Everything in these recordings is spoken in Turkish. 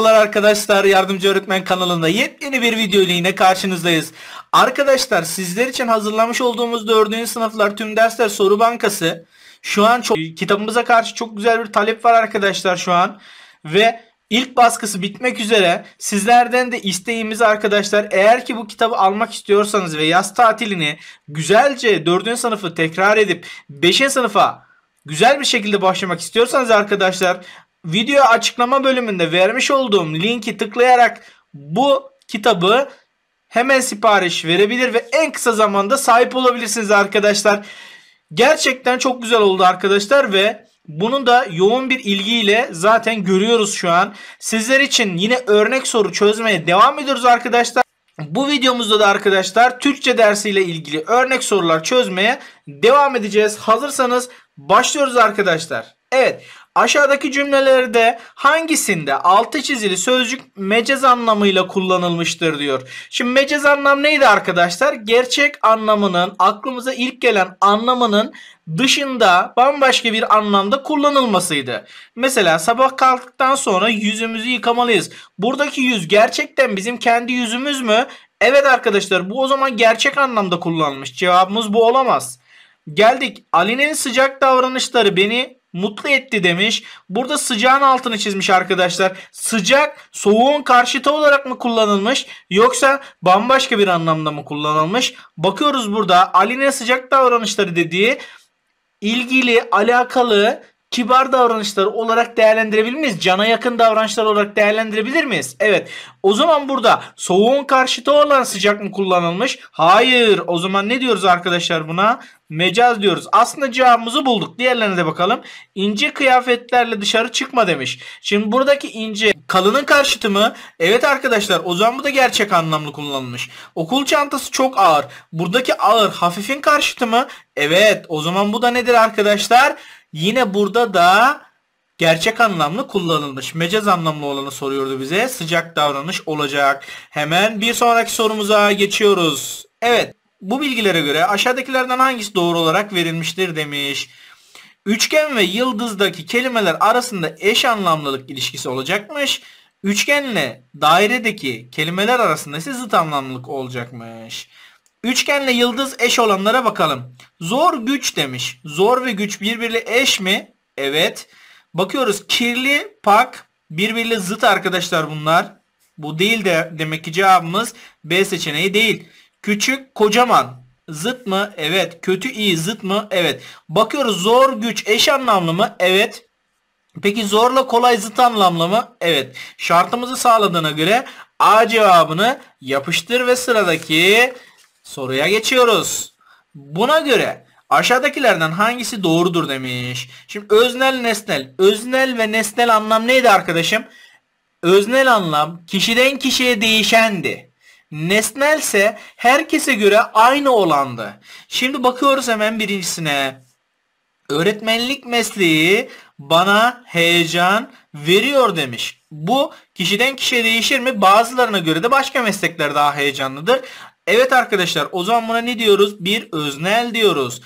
Merhabalar arkadaşlar Yardımcı Öğretmen kanalında yepyeni bir video ile yine karşınızdayız. Arkadaşlar sizler için hazırlamış olduğumuz 4. sınıflar tüm dersler soru bankası. Şu an çok, kitabımıza karşı çok güzel bir talep var arkadaşlar şu an. Ve ilk baskısı bitmek üzere sizlerden de isteğimiz arkadaşlar eğer ki bu kitabı almak istiyorsanız ve yaz tatilini güzelce 4. sınıfı tekrar edip 5. sınıfa güzel bir şekilde başlamak istiyorsanız arkadaşlar video açıklama bölümünde vermiş olduğum linki tıklayarak bu kitabı hemen sipariş verebilir ve en kısa zamanda sahip olabilirsiniz arkadaşlar. Gerçekten çok güzel oldu arkadaşlar ve bunu da yoğun bir ilgiyle zaten görüyoruz şu an. Sizler için yine örnek soru çözmeye devam ediyoruz arkadaşlar. Bu videomuzda da arkadaşlar Türkçe dersiyle ilgili örnek sorular çözmeye devam edeceğiz. Hazırsanız başlıyoruz arkadaşlar. Evet aşağıdaki cümlelerde hangisinde altı çizili sözcük mecaz anlamıyla kullanılmıştır diyor. Şimdi mecaz anlam neydi arkadaşlar? Gerçek anlamının aklımıza ilk gelen anlamının dışında bambaşka bir anlamda kullanılmasıydı. Mesela sabah kalktıktan sonra yüzümüzü yıkamalıyız. Buradaki yüz gerçekten bizim kendi yüzümüz mü? Evet arkadaşlar bu o zaman gerçek anlamda kullanılmış. Cevabımız bu olamaz. Geldik. Ali'nin sıcak davranışları beni mutlu etti demiş. Burada sıcağın altını çizmiş arkadaşlar. Sıcak soğuğun karşıtı olarak mı kullanılmış yoksa bambaşka bir anlamda mı kullanılmış? Bakıyoruz burada Aline sıcak davranışları dediği ilgili, alakalı, kibar davranışlar olarak değerlendirebilir miyiz? Cana yakın davranışlar olarak değerlendirebilir miyiz? Evet. O zaman burada soğuğun karşıtı olan sıcak mı kullanılmış? Hayır. O zaman ne diyoruz arkadaşlar buna? Mecaz diyoruz. Aslında cevabımızı bulduk. Diğerlerine de bakalım. İnce kıyafetlerle dışarı çıkma demiş. Şimdi buradaki ince kalının karşıtı mı? Evet arkadaşlar o zaman bu da gerçek anlamlı kullanılmış. Okul çantası çok ağır. Buradaki ağır hafifin karşıtı mı? Evet o zaman bu da nedir arkadaşlar? Yine burada da gerçek anlamlı kullanılmış. Mecaz anlamlı olanı soruyordu bize. Sıcak davranış olacak. Hemen bir sonraki sorumuza geçiyoruz. Evet bu bilgilere göre aşağıdakilerden hangisi doğru olarak verilmiştir demiş. Üçgen ve yıldızdaki kelimeler arasında eş anlamlılık ilişkisi olacakmış. Üçgenle dairedeki kelimeler arasında ise zıt anlamlılık olacakmış. Üçgenle yıldız eş olanlara bakalım. Zor güç demiş. Zor ve güç birbiriyle eş mi? Evet. Bakıyoruz kirli pak birbiriyle zıt arkadaşlar bunlar. Bu değil de demek ki cevabımız B seçeneği değil. Küçük kocaman. Zıt mı? Evet. Kötü iyi zıt mı? Evet. Bakıyoruz zor güç eş anlamlı mı? Evet. Peki zorla kolay zıt anlamlı mı? Evet. Şartımızı sağladığına göre A cevabını yapıştır ve sıradaki soruya geçiyoruz. Buna göre aşağıdakilerden hangisi doğrudur demiş. Şimdi öznel nesnel. Öznel ve nesnel anlam neydi arkadaşım? Öznel anlam kişiden kişiye değişendi. Nesnelse herkese göre aynı olandı. Şimdi bakıyoruz hemen birincisine. Öğretmenlik mesleği bana heyecan veriyor demiş. Bu kişiden kişiye değişir mi? Bazılarına göre de başka meslekler daha heyecanlıdır. Evet arkadaşlar o zaman buna ne diyoruz? Bir öznel diyoruz.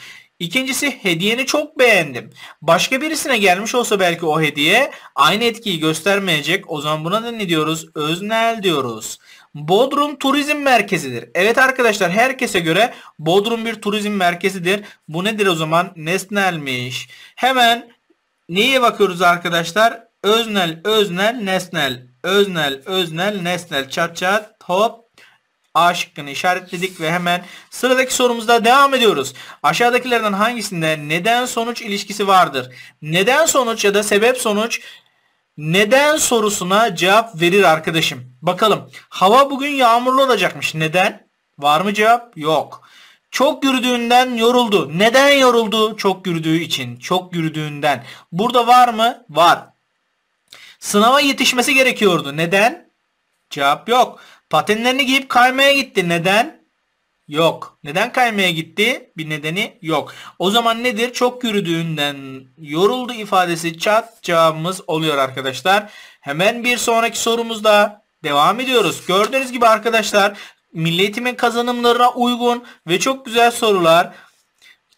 İkincisi hediyeni çok beğendim. Başka birisine gelmiş olsa belki o hediye aynı etkiyi göstermeyecek. O zaman buna da ne diyoruz? Öznel diyoruz. Bodrum turizm merkezidir. Evet arkadaşlar herkese göre Bodrum bir turizm merkezidir. Bu nedir o zaman? Nesnelmiş. Hemen neye bakıyoruz arkadaşlar? Öznel, öznel, nesnel. Öznel, öznel, nesnel. Çat çat hop A şıkkını işaretledik ve hemen sıradaki sorumuzda devam ediyoruz. Aşağıdakilerden hangisinde neden sonuç ilişkisi vardır? Neden sonuç ya da sebep sonuç neden sorusuna cevap verir arkadaşım. Bakalım hava bugün yağmurlu olacakmış. Neden? Var mı cevap? Yok. Çok yürüdüğünden yoruldu. Neden yoruldu? Çok yürüdüğü için. Çok yürüdüğünden. Burada var mı? Var. Sınava yetişmesi gerekiyordu. Neden? Cevap yok. Patenlerini giyip kaymaya gitti. Neden? Yok. Neden kaymaya gitti? Bir nedeni yok. O zaman nedir? Çok yürüdüğünden yoruldu ifadesi çat cevabımız oluyor arkadaşlar. Hemen bir sonraki sorumuzda devam ediyoruz. Gördüğünüz gibi arkadaşlar Milli Eğitim'in kazanımlarına uygun ve çok güzel sorular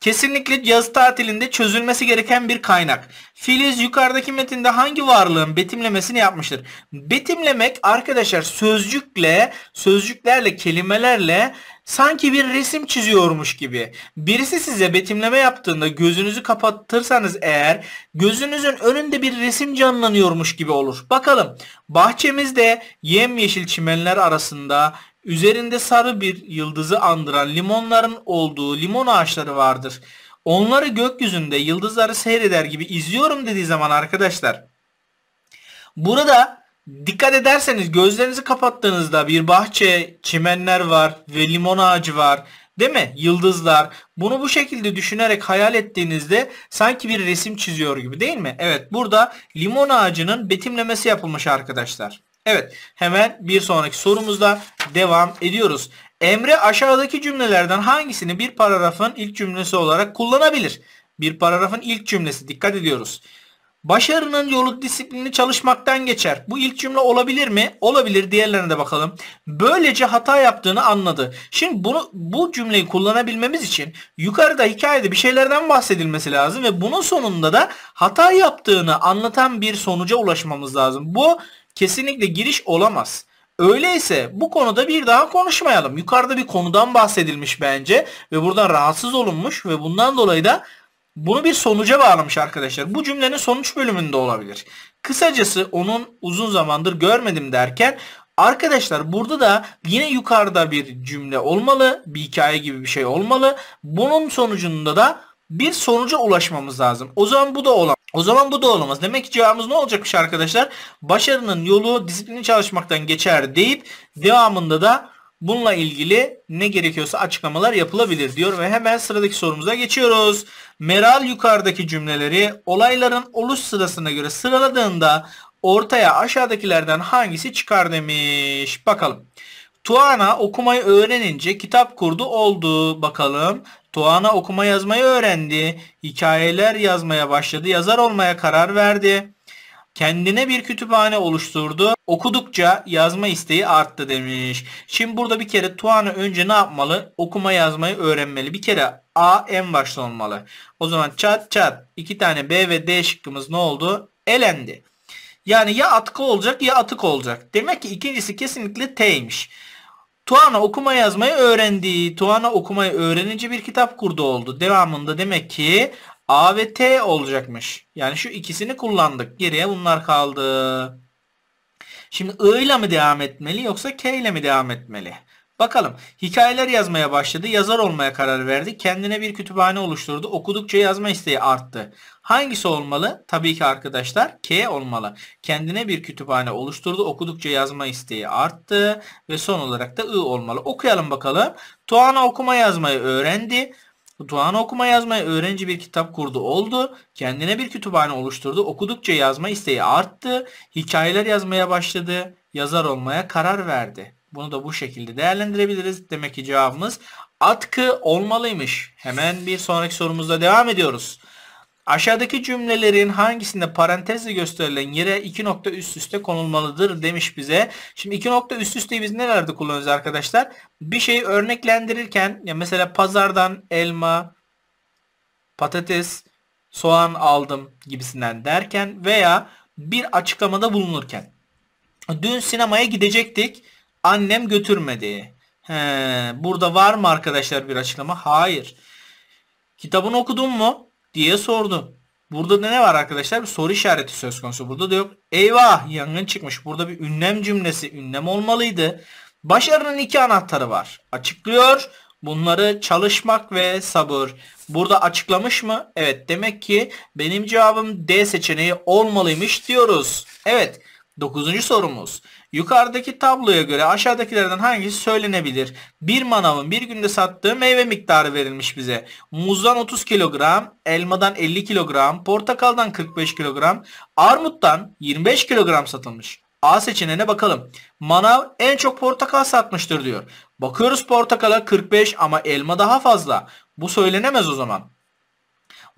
Kesinlikle yaz tatilinde çözülmesi gereken bir kaynak. Filiz yukarıdaki metinde hangi varlığın betimlemesini yapmıştır? Betimlemek arkadaşlar sözcükle, sözcüklerle, kelimelerle sanki bir resim çiziyormuş gibi. Birisi size betimleme yaptığında gözünüzü kapatırsanız eğer gözünüzün önünde bir resim canlanıyormuş gibi olur. Bakalım bahçemizde yemyeşil çimenler arasında Üzerinde sarı bir yıldızı andıran limonların olduğu limon ağaçları vardır. Onları gökyüzünde yıldızları seyreder gibi izliyorum dediği zaman arkadaşlar. Burada dikkat ederseniz gözlerinizi kapattığınızda bir bahçe, çimenler var ve limon ağacı var. Değil mi? Yıldızlar. Bunu bu şekilde düşünerek hayal ettiğinizde sanki bir resim çiziyor gibi değil mi? Evet burada limon ağacının betimlemesi yapılmış arkadaşlar. Evet hemen bir sonraki sorumuzla devam ediyoruz. Emre aşağıdaki cümlelerden hangisini bir paragrafın ilk cümlesi olarak kullanabilir? Bir paragrafın ilk cümlesi dikkat ediyoruz. Başarının yolu disiplini çalışmaktan geçer. Bu ilk cümle olabilir mi? Olabilir. Diğerlerine de bakalım. Böylece hata yaptığını anladı. Şimdi bunu bu cümleyi kullanabilmemiz için yukarıda hikayede bir şeylerden bahsedilmesi lazım ve bunun sonunda da hata yaptığını anlatan bir sonuca ulaşmamız lazım. Bu kesinlikle giriş olamaz. Öyleyse bu konuda bir daha konuşmayalım. Yukarıda bir konudan bahsedilmiş bence ve buradan rahatsız olunmuş ve bundan dolayı da bunu bir sonuca bağlamış arkadaşlar. Bu cümlenin sonuç bölümünde olabilir. Kısacası onun uzun zamandır görmedim derken Arkadaşlar burada da yine yukarıda bir cümle olmalı. Bir hikaye gibi bir şey olmalı. Bunun sonucunda da bir sonuca ulaşmamız lazım. O zaman bu da olamaz. O zaman bu da olamaz. Demek ki cevabımız ne olacakmış arkadaşlar? Başarının yolu disiplini çalışmaktan geçer deyip devamında da bununla ilgili ne gerekiyorsa açıklamalar yapılabilir diyor ve hemen sıradaki sorumuza geçiyoruz. Meral yukarıdaki cümleleri olayların oluş sırasına göre sıraladığında ortaya aşağıdakilerden hangisi çıkar demiş. Bakalım. Tuana okumayı öğrenince kitap kurdu oldu bakalım. Doğan'a okuma yazmayı öğrendi. Hikayeler yazmaya başladı. Yazar olmaya karar verdi. Kendine bir kütüphane oluşturdu. Okudukça yazma isteği arttı demiş. Şimdi burada bir kere Tuana önce ne yapmalı? Okuma yazmayı öğrenmeli. Bir kere A en başta olmalı. O zaman çat çat iki tane B ve D şıkkımız ne oldu? Elendi. Yani ya atkı olacak ya atık olacak. Demek ki ikincisi kesinlikle T'ymiş. Tuana okuma yazmayı öğrendi. Tuana okumayı öğrenince bir kitap kurdu oldu. Devamında demek ki A ve T olacakmış. Yani şu ikisini kullandık. Geriye bunlar kaldı. Şimdi I ile mi devam etmeli yoksa K ile mi devam etmeli? Bakalım. Hikayeler yazmaya başladı. Yazar olmaya karar verdi. Kendine bir kütüphane oluşturdu. Okudukça yazma isteği arttı. Hangisi olmalı? Tabii ki arkadaşlar K olmalı. Kendine bir kütüphane oluşturdu. Okudukça yazma isteği arttı. Ve son olarak da I olmalı. Okuyalım bakalım. Tuana okuma yazmayı öğrendi. Tuana okuma yazmayı öğrenci bir kitap kurdu oldu. Kendine bir kütüphane oluşturdu. Okudukça yazma isteği arttı. Hikayeler yazmaya başladı. Yazar olmaya karar verdi. Bunu da bu şekilde değerlendirebiliriz. Demek ki cevabımız atkı olmalıymış. Hemen bir sonraki sorumuzda devam ediyoruz. Aşağıdaki cümlelerin hangisinde parantezle gösterilen yere iki nokta üst üste konulmalıdır demiş bize. Şimdi iki nokta üst üsteyi biz nelerde kullanıyoruz arkadaşlar? Bir şeyi örneklendirirken ya mesela pazardan elma, patates, soğan aldım gibisinden derken veya bir açıklamada bulunurken. Dün sinemaya gidecektik Annem götürmedi. He, burada var mı arkadaşlar bir açıklama? Hayır. Kitabını okudun mu? diye sordu. Burada da ne var arkadaşlar? Bir soru işareti söz konusu. Burada da yok. Eyvah yangın çıkmış. Burada bir ünlem cümlesi. Ünlem olmalıydı. Başarının iki anahtarı var. Açıklıyor. Bunları çalışmak ve sabır. Burada açıklamış mı? Evet demek ki benim cevabım D seçeneği olmalıymış diyoruz. Evet Dokuzuncu sorumuz. Yukarıdaki tabloya göre aşağıdakilerden hangisi söylenebilir? Bir manavın bir günde sattığı meyve miktarı verilmiş bize. Muzdan 30 kilogram, elmadan 50 kilogram, portakaldan 45 kilogram, armuttan 25 kilogram satılmış. A seçeneğine bakalım. Manav en çok portakal satmıştır diyor. Bakıyoruz portakala 45 ama elma daha fazla. Bu söylenemez o zaman.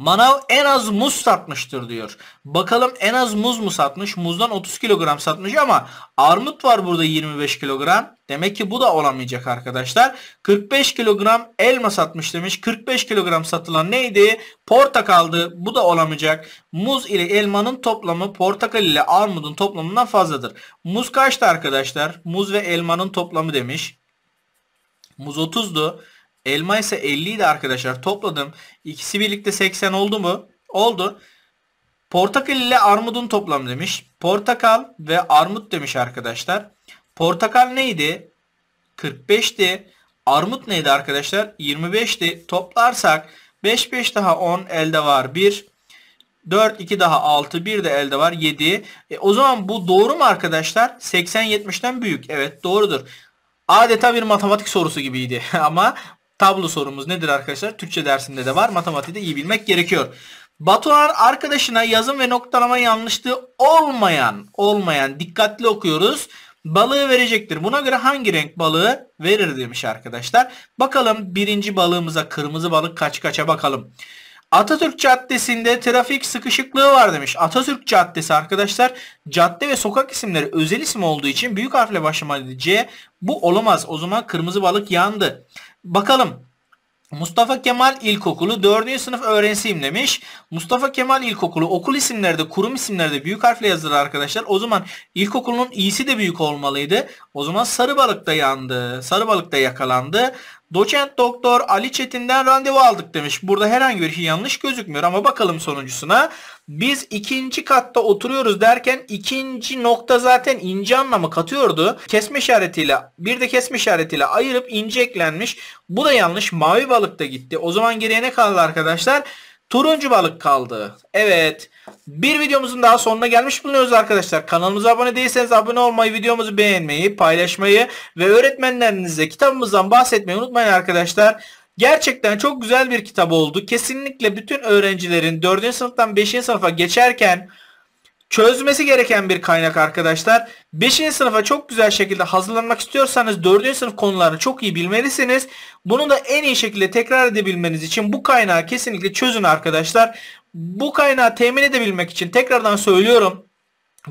Manav en az muz satmıştır diyor. Bakalım en az muz mu satmış? Muzdan 30 kilogram satmış ama armut var burada 25 kilogram. Demek ki bu da olamayacak arkadaşlar. 45 kilogram elma satmış demiş. 45 kilogram satılan neydi? Portakaldı. Bu da olamayacak. Muz ile elmanın toplamı portakal ile armudun toplamından fazladır. Muz kaçtı arkadaşlar? Muz ve elmanın toplamı demiş. Muz 30'du. Elma ise 50 idi arkadaşlar. Topladım. İkisi birlikte 80 oldu mu? Oldu. Portakal ile armudun toplamı demiş. Portakal ve armut demiş arkadaşlar. Portakal neydi? 45'ti. Armut neydi arkadaşlar? 25'ti. Toplarsak 5 5 daha 10 elde var 1. 4 2 daha 6 1 de elde var 7. E, o zaman bu doğru mu arkadaşlar? 80 70'ten büyük. Evet doğrudur. Adeta bir matematik sorusu gibiydi ama tablo sorumuz nedir arkadaşlar? Türkçe dersinde de var. de iyi bilmek gerekiyor. Batuhan arkadaşına yazım ve noktalama yanlışlığı olmayan, olmayan dikkatli okuyoruz. Balığı verecektir. Buna göre hangi renk balığı verir demiş arkadaşlar. Bakalım birinci balığımıza kırmızı balık kaç kaça bakalım. Atatürk Caddesi'nde trafik sıkışıklığı var demiş. Atatürk Caddesi arkadaşlar cadde ve sokak isimleri özel isim olduğu için büyük harfle başlamalı C. Bu olamaz. O zaman kırmızı balık yandı. Bakalım. Mustafa Kemal İlkokulu 4. sınıf öğrencisiyim demiş. Mustafa Kemal İlkokulu okul isimleri de kurum isimleri de büyük harfle yazılır arkadaşlar. O zaman ilkokulun iyisi de büyük olmalıydı. O zaman sarı balık da yandı. Sarı balık da yakalandı. Doçent Doktor Ali Çetin'den randevu aldık demiş. Burada herhangi bir şey yanlış gözükmüyor ama bakalım sonuncusuna. Biz ikinci katta oturuyoruz derken ikinci nokta zaten ince anlamı katıyordu. Kesme işaretiyle bir de kesme işaretiyle ayırıp ince eklenmiş. Bu da yanlış. Mavi balık da gitti. O zaman geriye ne kaldı arkadaşlar? Turuncu balık kaldı. Evet. Bir videomuzun daha sonuna gelmiş bulunuyoruz arkadaşlar. Kanalımıza abone değilseniz abone olmayı, videomuzu beğenmeyi, paylaşmayı ve öğretmenlerinize kitabımızdan bahsetmeyi unutmayın arkadaşlar. Gerçekten çok güzel bir kitap oldu. Kesinlikle bütün öğrencilerin 4. sınıftan 5. sınıfa geçerken çözmesi gereken bir kaynak arkadaşlar. 5. sınıfa çok güzel şekilde hazırlanmak istiyorsanız 4. sınıf konularını çok iyi bilmelisiniz. Bunu da en iyi şekilde tekrar edebilmeniz için bu kaynağı kesinlikle çözün arkadaşlar. Bu kaynağı temin edebilmek için tekrardan söylüyorum.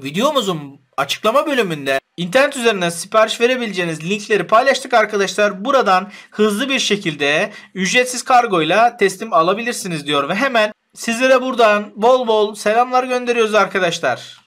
Videomuzun açıklama bölümünde internet üzerinden sipariş verebileceğiniz linkleri paylaştık arkadaşlar. Buradan hızlı bir şekilde ücretsiz kargoyla teslim alabilirsiniz diyor ve hemen Sizlere buradan bol bol selamlar gönderiyoruz arkadaşlar.